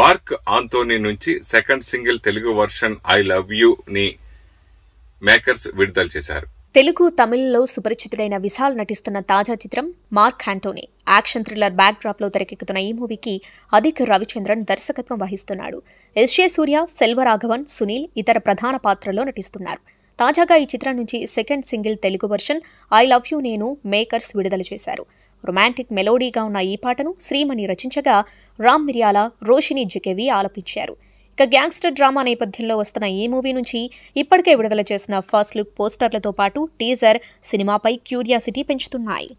mark Antony నుంచి second single Telugu version I love you ని makers విడుదల చేశారు తెలుగు తమిళ్లో సుపరిచితుడైన విశాల్ నటిస్తున్న తాజా చిత్రం Mark Antony action thriller backdrop లో తెరకెక్కుతున్న ఈ మూవీకి అధిక్ రవిచంద్రన్ దర్శకత్వం వహిస్తున్నాడు ఎస్జే సూర్య సెల్వరాఘవన్ సునీల్ ఇతర ప్రధాన పాత్రల్లో నటిస్తున్నారు తాజాగా ఈ చిత్రం నుంచి second single Telugu version I love you నేను మేకర్స్ విడుదల చేశారు రొమాంటిక్ మెలోడీగా ఉన్న ఈ పాటను శ్రీమణి రచించగా రామ్ మిర్యాల రోషిని జికెవి ఆలపించారు ఇక గ్యాంగ్స్టర్ డ్రామా నేపథ్యంలో వస్తున్న ఈ మూవీ నుంచి ఇప్పటికే విడుదల చేసిన ఫస్ట్ లుక్ పోస్టర్లతో పాటు టీజర్ సినిమాపై క్యూరియాసిటీ పెంచుతున్నాయి